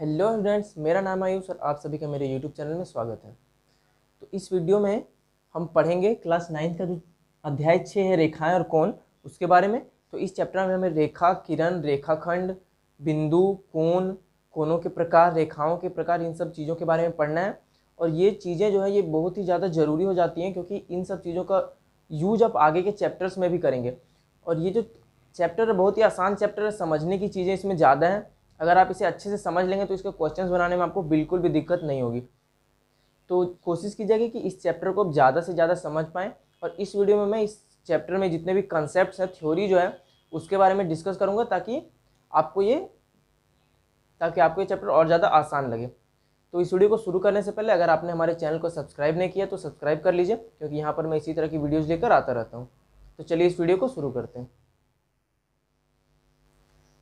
hello students मेरा नाम आयुष और आप सभी का मेरे यूट्यूब चैनल में स्वागत है तो इस वीडियो में हम पढ़ेंगे क्लास नाइन्थ का जो अध्याय छः है रेखाएं और कोण उसके बारे में तो इस चैप्टर में हमें रेखा किरण रेखाखंड बिंदु कोण कोनों के प्रकार रेखाओं के प्रकार इन सब चीज़ों के बारे में पढ़ना है और ये चीज़ें जो है ये बहुत ही ज़्यादा ज़रूरी हो जाती हैं क्योंकि इन सब चीज़ों का यूज आप आगे के चैप्टर्स में भी करेंगे और ये जो चैप्टर बहुत ही आसान चैप्टर है समझने की चीज़ें इसमें ज़्यादा हैं अगर आप इसे अच्छे से समझ लेंगे तो इसके क्वेश्चंस बनाने में आपको बिल्कुल भी दिक्कत नहीं होगी तो कोशिश की जाएगी कि इस चैप्टर को आप ज़्यादा से ज़्यादा समझ पाएँ और इस वीडियो में मैं इस चैप्टर में जितने भी कंसेप्ट हैं थ्योरी जो है उसके बारे में डिस्कस करूँगा ताकि आपको ये ताकि आपको ये चैप्टर और ज़्यादा आसान लगे तो इस वीडियो को शुरू करने से पहले अगर आपने हमारे चैनल को सब्सक्राइब नहीं किया तो सब्सक्राइब कर लीजिए क्योंकि यहाँ पर मैं इसी तरह की वीडियोज़ लेकर आता रहता हूँ तो चलिए इस वीडियो को शुरू करते हैं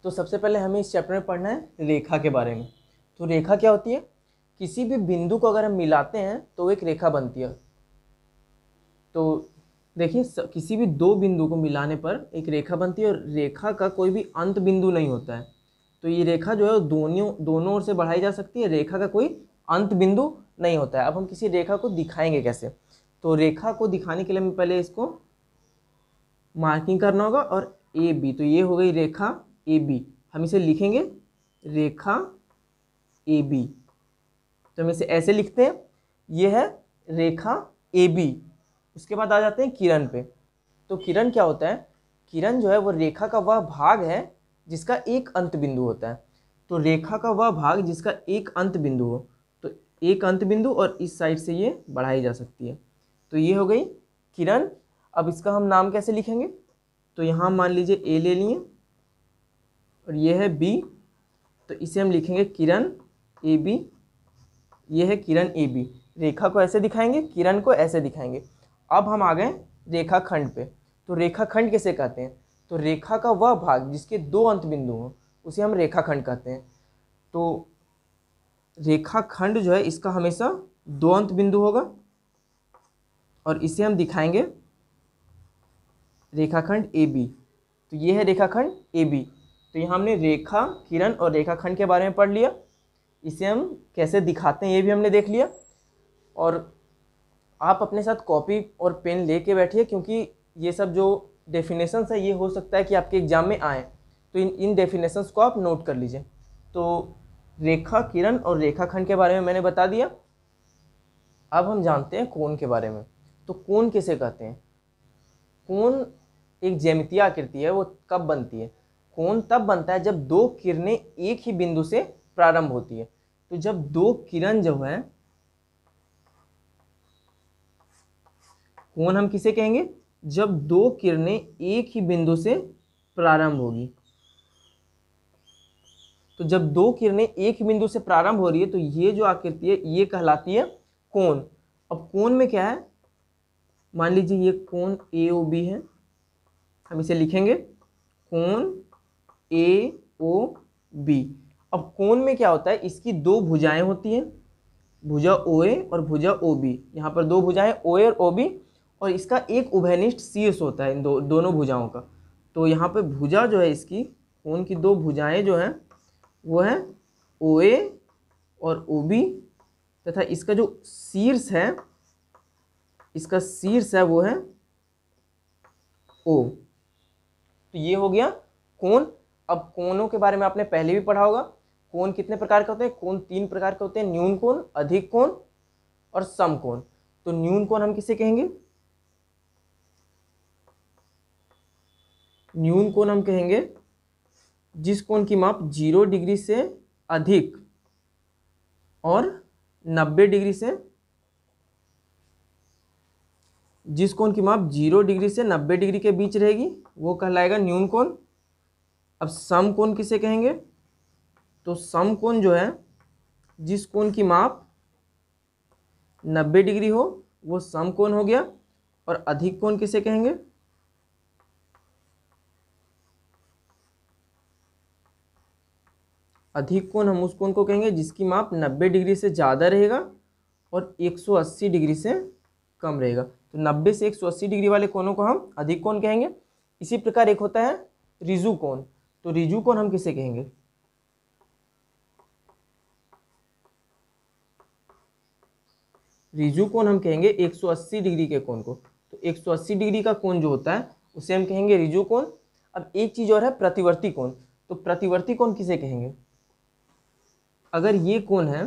तो सबसे पहले हमें इस चैप्टर में पढ़ना है रेखा के बारे में तो रेखा क्या होती है किसी भी बिंदु को अगर हम मिलाते हैं तो एक रेखा बनती है तो देखिए किसी भी दो बिंदु को मिलाने पर एक रेखा बनती है और रेखा का कोई भी अंत बिंदु नहीं होता है तो ये रेखा जो है दोनों दोनों ओर से बढ़ाई जा सकती है रेखा का कोई अंत बिंदु नहीं होता है अब हम किसी रेखा को दिखाएंगे कैसे तो रेखा को दिखाने के लिए हमें पहले इसको मार्किंग करना होगा और ए बी तो ये हो गई रेखा ए बी हम इसे लिखेंगे रेखा ए बी तो हम इसे ऐसे लिखते हैं ये है रेखा ए बी उसके बाद आ जाते हैं किरण पे तो किरण क्या होता है किरण जो है वो रेखा का वह भाग है जिसका एक अंत बिंदु होता है तो रेखा का वह भाग जिसका एक अंत बिंदु हो तो एक अंत बिंदु और इस साइड से ये बढ़ाई जा सकती है तो ये हो गई किरण अब इसका हम नाम कैसे लिखेंगे तो यहाँ मान लीजिए ए ले लिए और ये है बी तो इसे हम लिखेंगे किरण ए बी ये है किरण ए बी रेखा को ऐसे दिखाएंगे किरण को ऐसे दिखाएंगे अब हम आ गए रेखाखंड पे तो रेखाखंड कैसे कहते हैं तो रेखा का वह भाग जिसके दो अंत बिंदु हों उसे हम रेखाखंड कहते हैं तो रेखाखंड जो है इसका हमेशा दो अंत बिंदु होगा और इसे हम दिखाएंगे रेखाखंड ए बी तो ये है रेखाखंड ए बी तो यहाँ हमने रेखा किरण और रेखाखंड के बारे में पढ़ लिया इसे हम कैसे दिखाते हैं ये भी हमने देख लिया और आप अपने साथ कॉपी और पेन ले कर बैठिए क्योंकि ये सब जो डेफिनेशंस है ये हो सकता है कि आपके एग्ज़ाम में आए तो इन इन डेफिनेशंस को आप नोट कर लीजिए तो रेखा किरण और रेखाखंड के बारे में मैंने बता दिया अब हम जानते हैं कोण के बारे में तो कोण किसे कहते हैं कोण एक जैमितीय आकृति है वो कब बनती है कोण तब बनता है जब दो किरणें एक ही बिंदु से प्रारंभ होती है तो जब दो किरण जो है कोण हम किसे कहेंगे जब दो किरणें एक ही बिंदु से प्रारंभ होगी तो जब दो किरणें एक ही बिंदु से प्रारंभ हो रही है तो ये जो आकृति है ये कहलाती है कोण अब कोण में क्या है मान लीजिए ये कोण ए ओ बी है हम इसे लिखेंगे कोण ए ओ बी अब कोन में क्या होता है इसकी दो भुजाएं होती हैं भुजा ओ ए और भुजा ओ बी यहाँ पर दो भुजाएं ओ ए और ओ बी और इसका एक उभयनिष्ठ शीर्ष होता है इन दो दोनों भुजाओं का तो यहाँ पर भुजा जो है इसकी कोन की दो भुजाएं जो हैं वो हैं ओ ए और ओ बी तथा इसका जो शीर्ष है इसका शीर्ष है वो है ओ तो ये हो गया कोन अब कोनों के बारे में आपने पहले भी पढ़ा होगा कोन कितने प्रकार के होते हैं कोन तीन प्रकार के होते हैं न्यून कोन अधिक कोन और सम कोन तो न्यून कोन हम किसे कहेंगे न्यून कोन हम कहेंगे जिस कोन की माप जीरो डिग्री से अधिक और नब्बे डिग्री से जिस कोण की माप जीरो डिग्री से नब्बे डिग्री के बीच रहेगी वो कहलाएगा न्यून कौन अब सम कोण किसे कहेंगे तो सम कोण जो है जिस कोण की माप 90 डिग्री हो वो सम कोण हो गया और अधिक कोण किसे कहेंगे अधिक कोण हम उस कोण को कहेंगे जिसकी माप 90 डिग्री से ज़्यादा रहेगा और 180 डिग्री से कम रहेगा तो 90 से 180 डिग्री वाले कोणों को हम अधिक कोण कहेंगे इसी प्रकार एक होता है रिजू कोण तो कौन हम किसे कहेंगे रिजु कौन हम कहेंगे 180 डिग्री के कोण को तो 180 डिग्री का कोण जो होता है उसे हम कहेंगे रिजु कोण अब एक चीज़ और है प्रतिवर्ती कोण तो प्रतिवर्ती कोण किसे कहेंगे अगर ये कोण है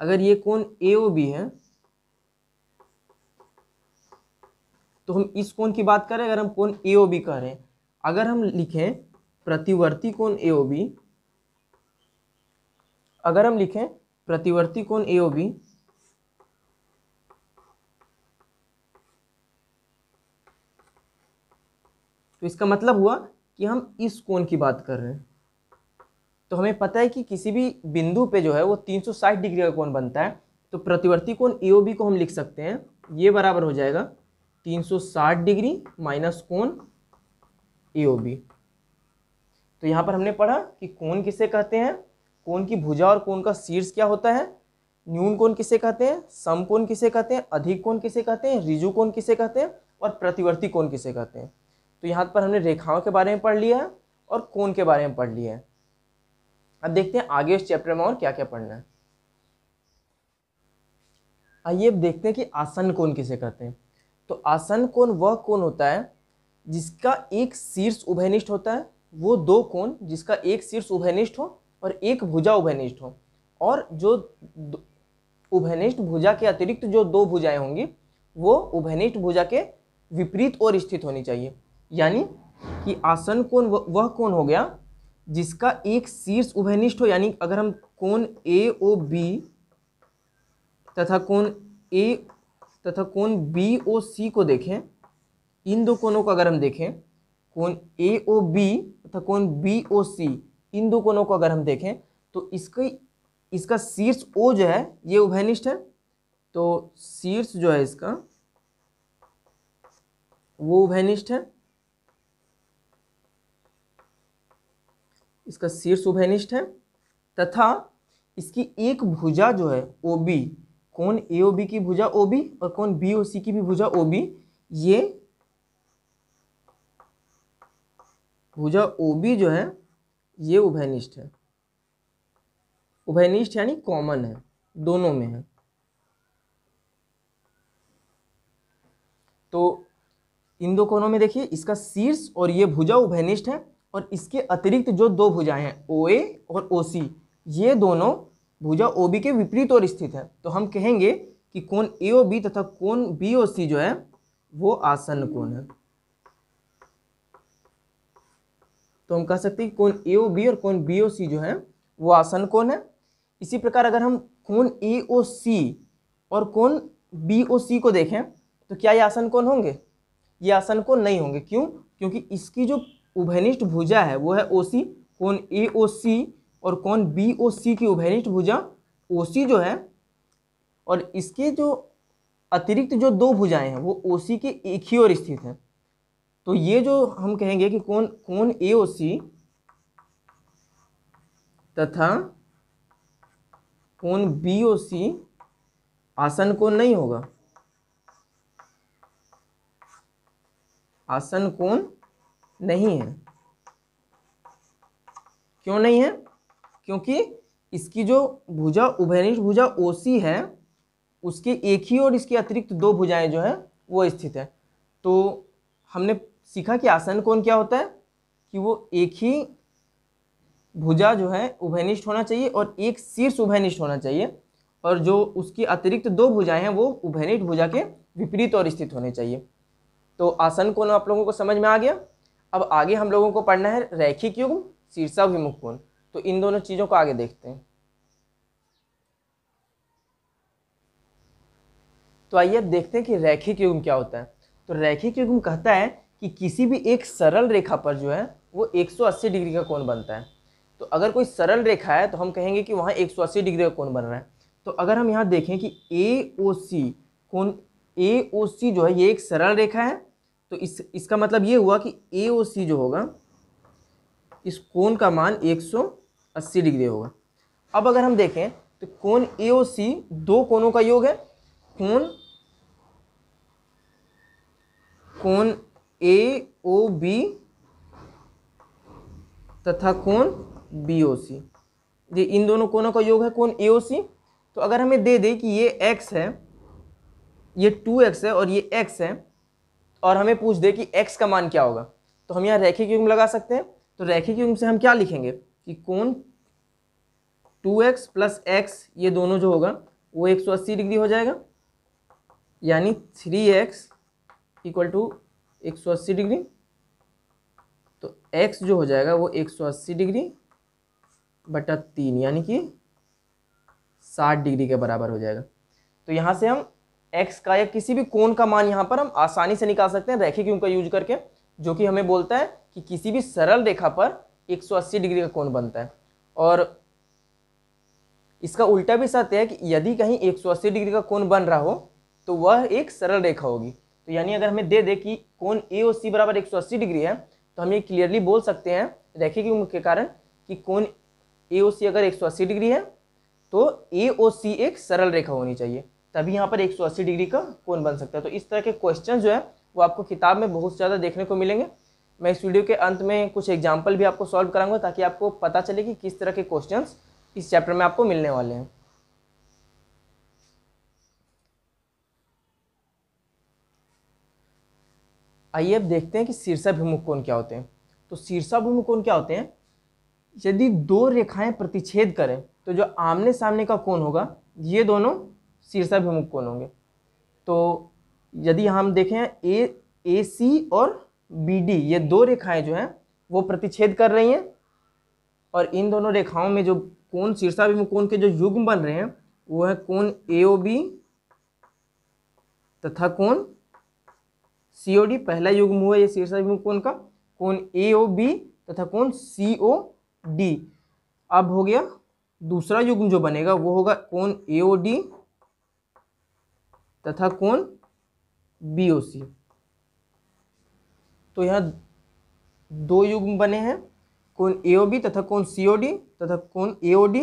अगर ये कोण ए ओ बी है तो हम इस कोण की बात करें अगर हम कोण ए ओ बी कह रहे हैं अगर हम लिखें प्रतिवर्ती कोण ए ओ बी अगर हम लिखें प्रतिवर्ती कोण ए ओ बी तो इसका मतलब हुआ कि हम इस कोण की बात कर रहे हैं तो हमें पता है कि किसी भी बिंदु पे जो है वो 360 डिग्री का कोण बनता है तो प्रतिवर्ती कोण ए को हम लिख सकते हैं ये बराबर हो जाएगा 360 डिग्री माइनस कोण एओबी तो यहाँ पर हमने पढ़ा कि कौन किसे कहते हैं कौन की भुजा और कौन का शीर्ष क्या होता है न्यून कौन किसे कहते हैं सम कौन किसे कहते हैं अधिक कौन किसे कहते हैं रिजु कौन किसे कहते हैं और प्रतिवर्ती कौन किसे कहते हैं तो यहाँ पर हमने रेखाओं के बारे में पढ़ लिया है और कौन के बारे में पढ़ लिया है अब देखते हैं आगे इस चैप्टर में और क्या क्या पढ़ना है आइए अब देखते हैं कि आसन कौन किसे कहते हैं तो आसन कोण वह कोण होता है जिसका एक शीर्ष उभयनिष्ठ होता है वो दो कोण जिसका एक शीर्ष उभयनिष्ठ हो और एक भुजा उभयनिष्ठ हो और जो उभयनिष्ठ भुजा के अतिरिक्त जो दो भुजाएं होंगी वो उभयनिष्ठ भुजा के विपरीत ओर स्थित होनी चाहिए यानी कि आसन कोण वह कोण हो गया जिसका एक शीर्ष उभयनिष्ठ हो यानी अगर हम कोण ए ओ बी तथा कोण ए तथा कोण बी ओ सी को देखें इन दो कोणों को अगर हम देखें कोण ए ओ बी तथा कोण बी ओ सी इन दो कोणों को अगर हम देखें तो इसकी इसका शीर्ष ओ जो है ये उभयनिष्ठ है तो शीर्ष जो है इसका वो उभयनिष्ठ है इसका शीर्ष उभयनिष्ठ है तथा इसकी एक भुजा जो है ओ बी कौन ए ओ बी की भुजा ओ बी और कौन बी ओ सी की भी भुजा ओ बी ये भुजा ओ बी जो है ये उभयनिष्ठ है उभयनिष्ठ यानी कॉमन है दोनों में है तो इन दो कोनों में देखिए इसका शीर्ष और ये भुजा उभयनिष्ठ है और इसके अतिरिक्त जो दो भुजाएं हैं ओ ए और ओ सी ये दोनों भुजा ओ बी के विपरीत ओर स्थित है तो हम कहेंगे कि कोण ए ओ बी तथा कोण बी ओ सी जो है वो आसन्न कोण है तो हम कह सकते हैं कौन कोण ए ओ बी और कोण बी ओ सी जो है वो आसन कोण है इसी प्रकार अगर हम कोण ए ओ सी और कोण बी ओ सी को देखें तो क्या ये आसन कोण होंगे ये आसन कोण नहीं होंगे क्यों क्योंकि इसकी जो उभयनिष्ठ भुजा है वो है ओ सी कोण ए ओ सी और कौन बी ओ सी की उभयनिष्ठ भुजा ओ सी जो है और इसके जो अतिरिक्त जो दो भुजाएं हैं वो ओ सी के एक ही ओर स्थित हैं तो ये जो हम कहेंगे कि कौन कौन ए ओ सी तथा कौन बी ओ सी आसन कोण नहीं होगा आसन कौन नहीं है क्यों नहीं है क्योंकि इसकी जो भुजा उभयनिष्ठ भुजा ओ है उसके एक ही और इसके अतिरिक्त दो भुजाएं जो हैं वो स्थित है तो हमने सीखा कि आसन कौन क्या होता है कि वो एक ही भुजा जो है उभयनिष्ठ होना चाहिए और एक शीर्ष उभयनिष्ठ होना चाहिए और जो उसकी अतिरिक्त दो भुजाएं हैं वो उभयनिष्ठ भुजा के विपरीत और स्थित होने चाहिए तो आसन कौन आप लोगों को समझ में आ गया अब आगे हम लोगों को पढ़ना है रैखिक युग शीर्षाभिमुख कौन तो इन दोनों चीज़ों को आगे देखते हैं तो आइए अब देखते हैं कि रैखिक युग्म क्या होता है तो रैखिक युग्म कहता है कि किसी भी एक सरल रेखा पर जो है वो 180 डिग्री का कोण बनता है तो अगर कोई सरल रेखा है तो हम कहेंगे कि वहाँ 180 डिग्री का कोण बन रहा है तो अगर हम यहाँ देखें कि ए ओ सी कोण ए ओ सी जो है ये एक सरल रेखा है तो इस इसका मतलब ये हुआ कि ए ओ सी जो होगा इस कोन का मान 180 डिग्री होगा अब अगर हम देखें तो कोन ए सी दो कोनों का योग है कोन कोन ए ओ बी तथा कोन बी ओ सी ये इन दोनों कोनों का योग है कोन ए ओ सी तो अगर हमें दे दे कि ये एक्स है ये टू एक्स है और ये एक्स है और हमें पूछ दे कि एक्स का मान क्या होगा तो हम यहाँ रेखे क्यों लगा सकते हैं तो रैखिक युग्म से हम क्या लिखेंगे कि कौन 2x एक्स प्लस एक्स ये दोनों जो होगा वो 180 डिग्री हो जाएगा यानी 3x एक्स इक्वल टू एक डिग्री तो x जो हो जाएगा वो 180 डिग्री बटा तीन यानी कि 60 डिग्री के बराबर हो जाएगा तो यहाँ से हम x का या किसी भी कोण का मान यहाँ पर हम आसानी से निकाल सकते हैं रैखिक युग का यूज करके जो कि हमें बोलता है कि किसी भी सरल रेखा पर 180 डिग्री का कोण बनता है और इसका उल्टा भी सत्य है कि यदि कहीं 180 डिग्री का कोण बन रहा हो तो वह एक सरल रेखा होगी तो यानी अगर हमें दे दे कि कोण ए ओ सी बराबर एक डिग्री है तो हम ये क्लियरली बोल सकते हैं रेखे के मुख्य कारण कि कौन ए ओ सी अगर एक डिग्री है तो ए सी एक सरल रेखा होनी चाहिए तभी यहाँ पर 180 डिग्री का कोण बन सकता है तो इस तरह के क्वेश्चन जो है वो आपको किताब में बहुत ज़्यादा देखने को मिलेंगे मैं इस वीडियो के अंत में कुछ एग्जाम्पल भी आपको सॉल्व कराऊंगा ताकि आपको पता चले कि किस तरह के क्वेश्चन इस चैप्टर में आपको मिलने वाले हैं आइए अब देखते हैं कि शीर्षाभिमुख कौन क्या होते हैं तो शीर्षाभिमुख कौन क्या होते हैं यदि दो रेखाएं प्रतिच्छेद करें तो जो आमने सामने का कौन होगा ये दोनों शीर्षाभिमुख कौन होंगे तो यदि हम देखें ए ए सी और बी डी ये दो रेखाएं जो हैं वो प्रतिच्छेद कर रही हैं और इन दोनों रेखाओं में जो कोण शीर्षाभिमुख कोण के जो युग्म बन रहे हैं वो है कोण ए ओ बी तथा कोण सी ओ डी पहला युग्म हुआ ये शीर्षाभिमुख कोण का कोण ए ओ बी तथा कोण सी ओ डी अब हो गया दूसरा युग्म जो बनेगा वो होगा कोण ए ओ डी तथा कोण बी ओ सी तो यहाँ दो युग बने हैं कौन ए ओ बी तथा कौन सी ओ डी तथा कौन ए ओ डी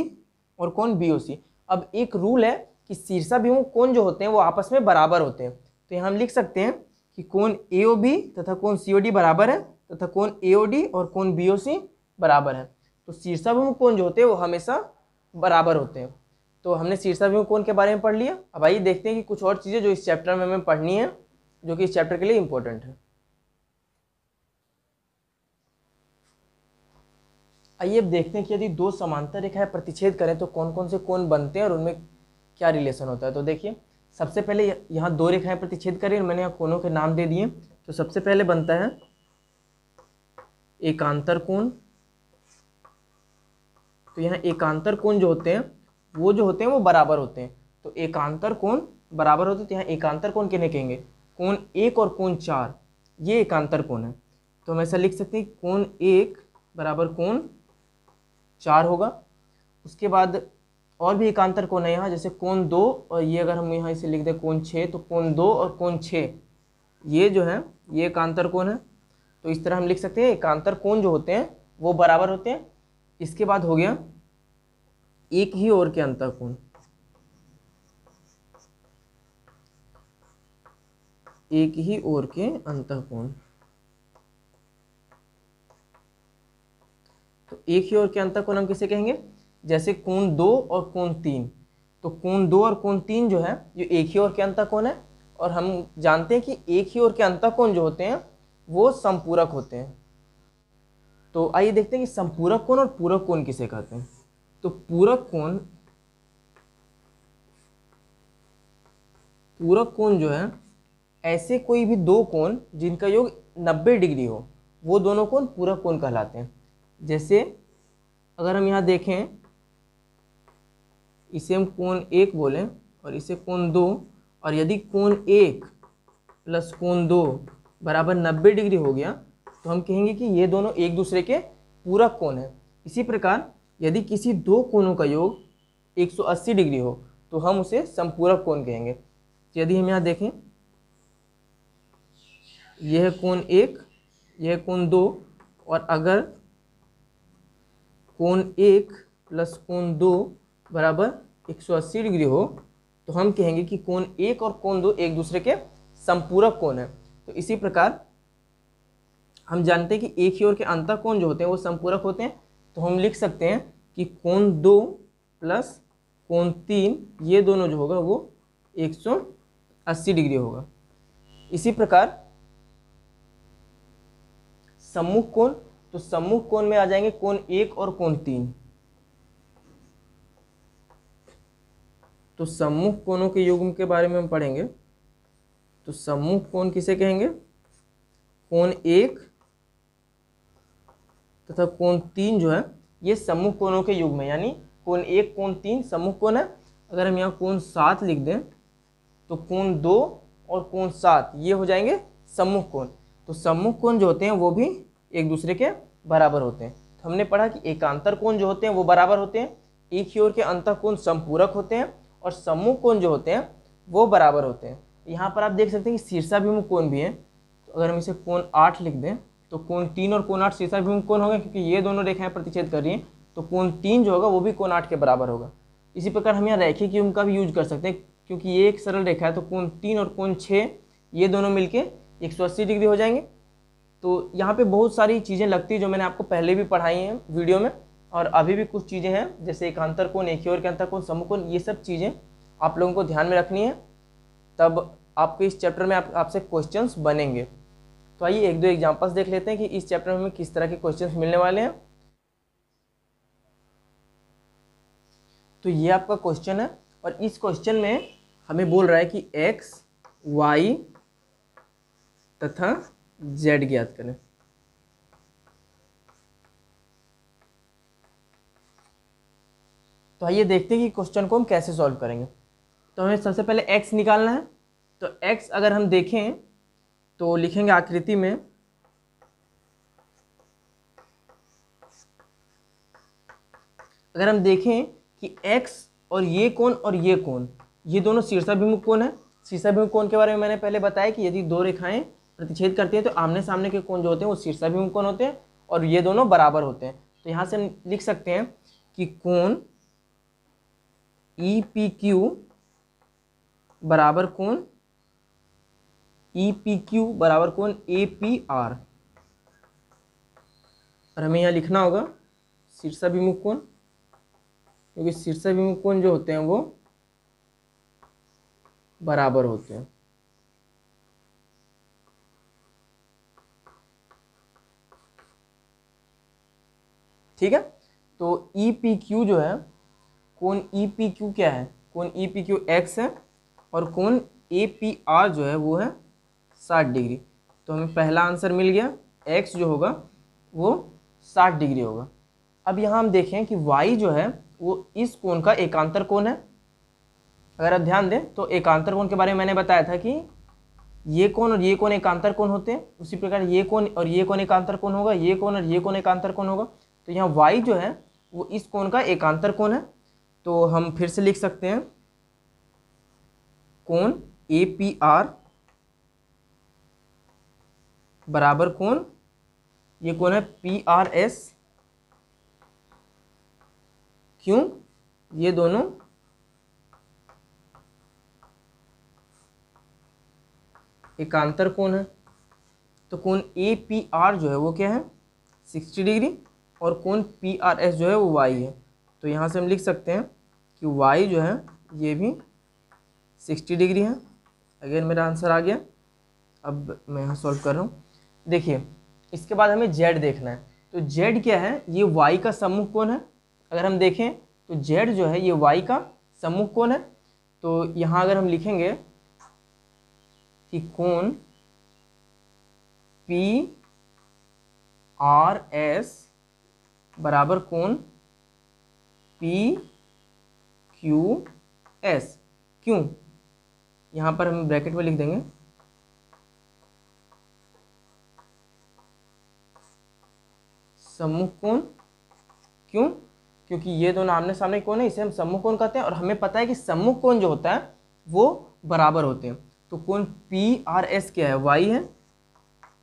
और कौन बी ओ सी अब एक रूल है कि शीर्षाभिमुख कौन जो होते हैं वो आपस में बराबर होते हैं तो यहाँ हम लिख सकते हैं कि कौन ए ओ बी तथा कौन सी ओ डी बराबर है तथा कौन ए ओ डी और कौन बी ओ सी बराबर है तो शीर्षाभिमुख कौन जो होते हैं वो हमेशा बराबर होते हैं तो हमने शीर्षाभिमुख कौन के बारे में पढ़ लिया अब आइए देखते हैं कि कुछ और चीज़ें जो इस चैप्टर में हमें पढ़नी है जो कि इस चैप्टर के लिए इम्पोर्टेंट है आइए अब देखते हैं कि यदि दो समांतर रेखाएं प्रतिच्छेद करें तो कौन कौन से कोण बनते हैं और उनमें क्या रिलेशन होता है तो देखिए सबसे पहले यहाँ दो रेखाएं प्रतिच्छेद करें और मैंने यहाँ कोनों के नाम दे दिए तो सबसे पहले बनता है एकांतर कोण तो यहाँ एकांतर कोण जो होते हैं वो जो होते हैं वो बराबर होते हैं तो एकांतर कोण बराबर होते हैं तो यहाँ एकांतर कोण कहने कहेंगे कोण एक और कोण चार ये एकांतर कोण है तो हम ऐसा लिख सकते हैं कोण एक बराबर कोण चार होगा उसके बाद और भी एकांतर कोण है यहाँ जैसे कोण दो और ये अगर हम यहाँ इसे लिख दें कोण छः तो कोण दो और कोण छः ये जो है ये एकांतर कोण है तो इस तरह हम लिख सकते हैं एकांतर कोण जो होते हैं वो बराबर होते हैं इसके बाद हो गया एक ही और के अंतर कोण एक ही ओर के कोण तो एक ही ओर के कोण हम किसे कहेंगे जैसे कोण दो और कोण तीन तो कोण दो और कोण तीन जो है ये एक ही ओर के अंतकोण है और हम जानते हैं कि एक ही ओर के कोण जो होते हैं वो संपूरक होते हैं तो आइए देखते हैं कि संपूरक कोण और पूरक कोण किसे कहते हैं तो पूरक कोण पूरक कोण जो है ऐसे कोई भी दो कोण जिनका योग 90 डिग्री हो वो दोनों कोण पूरक कोण कहलाते हैं जैसे अगर हम यहाँ देखें इसे हम कोण एक बोलें और इसे कोण दो और यदि कोण एक प्लस कोण दो बराबर नब्बे डिग्री हो गया तो हम कहेंगे कि ये दोनों एक दूसरे के पूरक कोण है इसी प्रकार यदि किसी दो कोणों का योग 180 डिग्री हो तो हम उसे संपूरक कोण कहेंगे यदि हम यहाँ देखें यह कोण एक यह कोण दो और अगर कोण एक प्लस कोण दो बराबर 180 डिग्री हो तो हम कहेंगे कि कोण एक और कोण दो एक दूसरे के संपूरक कोण है तो इसी प्रकार हम जानते हैं कि एक ही ओर के अंतर कोण जो होते हैं वो संपूरक होते हैं तो हम लिख सकते हैं कि कोण दो प्लस कोण तीन ये दोनों जो होगा वो 180 डिग्री होगा इसी प्रकार सम्मुख कोण तो सम्मुख कोण में आ जाएंगे कोण एक और कोण तीन तो सम्मुख कोणों के युग्म के बारे में हम पढ़ेंगे तो सम्मुख कोण किसे कहेंगे कोण एक तथा कोण तीन जो है ये सम्मुख कोणों के युग्म है यानी कोण एक कोण तीन सम्मुख कोण है अगर हम यहाँ कोण सात लिख दें तो कोण दो और कोण सात ये हो जाएंगे सम्मुख कोण तो सम्मुख कोण जो होते हैं वो भी एक दूसरे के बराबर होते हैं तो हमने पढ़ा कि एकांतर कोण जो होते हैं वो बराबर होते हैं एक ही ओर के अंत कोण संपूरक होते हैं और सम्मुख कोण जो होते हैं वो बराबर होते हैं यहाँ पर आप देख सकते हैं कि शीर्षाभिमुख कोण भी है तो अगर हम इसे कोण आठ लिख दें तो कोण तीन और कोण आठ शीर्षाभिमुख कौन होगा क्योंकि ये दोनों रेखाएँ प्रतिच्छेद कर रही हैं तो कोण तीन जो होगा वो भी कोण आठ के बराबर होगा इसी प्रकार हम यहाँ रेखे की उनका भी यूज कर सकते हैं क्योंकि ये एक सरल रेखा है तो कोण तीन और कोण छः ये दोनों मिलके 180 डिग्री हो जाएंगे तो यहाँ पे बहुत सारी चीज़ें लगती है जो मैंने आपको पहले भी पढ़ाई हैं वीडियो में और अभी भी कुछ चीज़ें हैं जैसे एकांतर कोण एक ही और अंतर कोण समूह कोण ये सब चीज़ें आप लोगों को ध्यान में रखनी है तब आपके इस चैप्टर में आप आपसे क्वेश्चंस बनेंगे तो आइए एक दो एग्जांपल्स देख लेते हैं कि इस चैप्टर में हमें किस तरह के क्वेश्चंस मिलने वाले हैं तो ये आपका क्वेश्चन है और इस क्वेश्चन में हमें बोल रहा है कि एक्स वाई तथा जेड ज्ञात करें तो आइए देखते हैं कि क्वेश्चन को हम कैसे सॉल्व करेंगे तो हमें सबसे पहले एक्स निकालना है तो एक्स अगर हम देखें तो लिखेंगे आकृति में अगर हम देखें कि एक्स और ये कौन और ये कौन ये दोनों शीर्षाभिमुख कौन है शीर्षाभिमुख कौन के बारे में मैंने पहले बताया कि यदि दो रेखाएं प्रतिच्छेद करती है तो आमने सामने के कोण जो होते हैं वो शीर्षाभिमुख कोण होते हैं और ये दोनों बराबर होते हैं तो यहाँ से हम लिख सकते हैं कि कोण ई पी क्यू बराबर कोण ई पी क्यू बराबर कौन ए पी आर और हमें यहाँ लिखना होगा शीर्षाभिमुख कोण क्योंकि शीर्षाभिमुख कोण जो होते हैं वो बराबर होते हैं ठीक है तो ई पी क्यू जो है कौन ई पी क्यू क्या है कौन ई पी क्यू एक्स है और कौन ए पी आर जो है वो है साठ डिग्री तो हमें पहला आंसर मिल गया एक्स जो होगा वो साठ डिग्री होगा अब यहाँ हम देखें कि वाई जो है वो इस कोण का एकांतर कोण है अगर आप ध्यान दें तो एकांतर कोण के बारे में मैंने बताया था कि ये कोण और ये कोण एकांतर कोण होते हैं उसी प्रकार ये कोण और ये कोण एकांतर कोण होगा ये कोण और ये कोण एकांतर कोण होगा तो यहाँ वाई जो है वो इस कोण का एकांतर कोण है तो हम फिर से लिख सकते हैं कोण ए पी आर बराबर कोण ये कौन है पी आर एस क्यों ये दोनों एकांतर कोण है तो कोण ए पी आर जो है वो क्या है सिक्सटी डिग्री और कौन पी आर एस जो है वो वाई है तो यहाँ से हम लिख सकते हैं कि वाई जो है ये भी सिक्सटी डिग्री है अगेन मेरा आंसर आ गया अब मैं यहाँ सॉल्व कर रहा हूँ देखिए इसके बाद हमें जेड देखना है तो जेड क्या है ये वाई का सम्मुख कौन है अगर हम देखें तो जेड जो है ये वाई का सम्मुख कौन है तो यहाँ अगर हम लिखेंगे कि कौन पी आर एस बराबर कौन पी क्यू एस क्यों यहां पर हम ब्रैकेट में लिख देंगे सम्मुख कोण क्यों क्योंकि ये दोनों आमने सामने कोण है इसे हम सम्मुख कोण कहते हैं और हमें पता है कि सम्मुख कोण जो होता है वो बराबर होते हैं तो कोण पी आर एस क्या है वाई है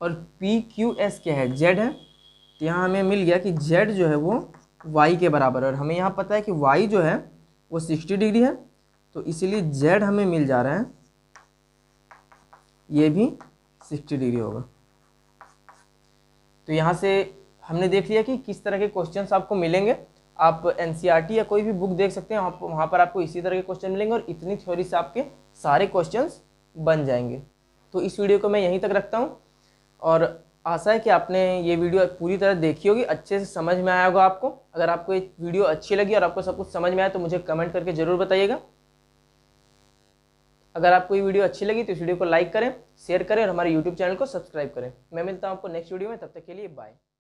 और पी क्यू एस क्या है जेड है तो यहाँ हमें मिल गया कि जेड जो है वो वाई के बराबर है और हमें यहाँ पता है कि वाई जो है वो सिक्सटी डिग्री है तो इसीलिए जेड हमें मिल जा रहा है ये भी सिक्सटी डिग्री होगा तो यहाँ से हमने देख लिया कि किस तरह के क्वेश्चन आपको मिलेंगे आप एन e या कोई भी बुक देख सकते हैं वहाँ वहाँ पर आपको इसी तरह के क्वेश्चन मिलेंगे और इतनी थ्योरी से आपके सारे क्वेश्चन बन जाएंगे तो इस वीडियो को मैं यहीं तक रखता हूँ और आशा है कि आपने ये वीडियो पूरी तरह देखी होगी अच्छे से समझ में आया होगा आपको अगर आपको ये वीडियो अच्छी लगी और आपको सब कुछ समझ में आया तो मुझे कमेंट करके ज़रूर बताइएगा अगर आपको ये वीडियो अच्छी लगी तो इस वीडियो को लाइक करें शेयर करें और हमारे यूट्यूब चैनल को सब्सक्राइब करें मैं मिलता हूँ आपको नेक्स्ट वीडियो में तब तक के लिए बाय